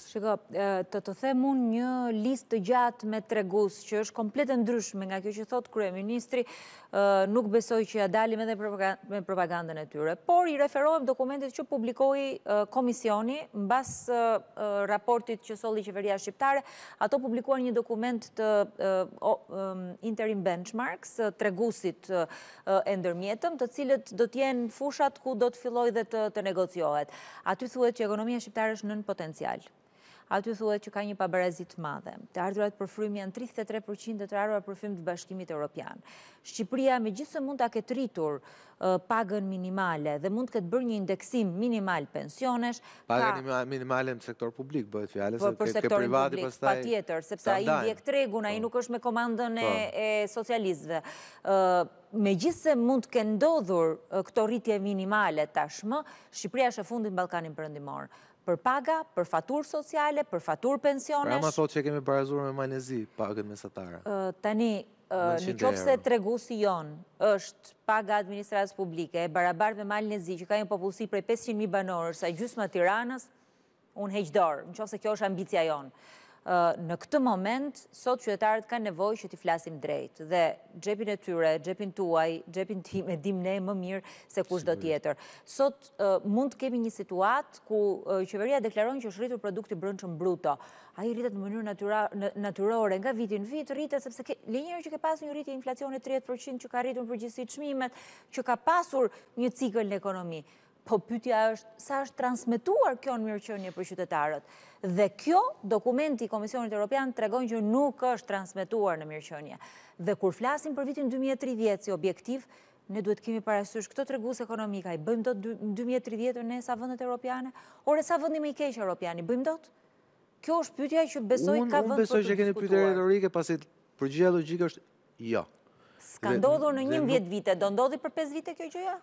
Ministrisë. Shiko, të të them unë një list të gjatë me tregus, që është komplet ndryshme nga kjo që thotë Krye Ministri, nuk besoj që ja dalim edhe me propagandën e tyre, por i referohem dokumentit që publikoi komisioni, në bas raportit që soli qeveria shqiptare, ato publikuan një dokument të interim benchmarks, tregusit e ndërmjetëm, të cilët do t'jenë fushat ku do t'filoj dhe të negociohet. Aty thuet që ekonomia shqiptare është nën potencial aty thuhet që ka një pabarazi të madhe. Të ardhurat për frym janë 33% të të ardhurat për frym të bashkimit Europian. Shqipëria me gjithëse mund të aketë rritur pagën minimale dhe mund të këtë bërë një indeksim minimal pensionesh. Pagën minimale në sektor publik, bëhet fjale, po, për sektorin publik, pa tjetër, sepse a i ndjek tregun, a i po. nuk është me komandën e po. socialistëve. Me gjithëse mund të këndodhur këto rritje minimale tashmë, Shqipëria është e fundit në Balkanin përëndimorë për paga, për faturë sociale, për faturë pensionesh. Pra ma thot që kemi barazur me manezi pagët mesatare. Tani, në qopë se tregu si jonë është paga administratës publike, e barabar me manezi që ka një popullësi prej 500.000 banorës, sa gjusë më tiranës, unë heqdorë, në qopë se kjo është ambicia jonë në këtë moment, sot qëtëtarët ka nevoj që t'i flasim drejt, dhe gjepin e tyre, gjepin tuaj, gjepin tim e dim ne më mirë se kush do tjetër. Sot mund të kemi një situatë ku qeveria deklaron që është rritur produkti brënë bruto. a i rritat në mënyrë naturore, nga vitin vit rritat, sepse le që ke pasur një rritje inflacion e 30% që ka rritur në përgjësit shmimet, që ka pasur një cikl në ekonomi po pytja është sa është transmituar kjo në mirëqënje për qytetarët. Dhe kjo dokumenti Komisionit Europian të regon që nuk është transmituar në mirëqënje. Dhe kur flasim për vitin 2030 si objektiv, ne duhet kemi parasysh këto të regus ekonomika, i bëjmë do të 2030 në sa vëndet Europiane, ore sa me i keqë Europiani, bëjmë do të? Kjo është pytja që besoj ka vënd për të diskutuar. Unë besoj që keni pytja retorike, pasit përgjë jo. Ska ndodhur në njëm vjetë vite, do ndodhi për 5 vite kjo gjëja?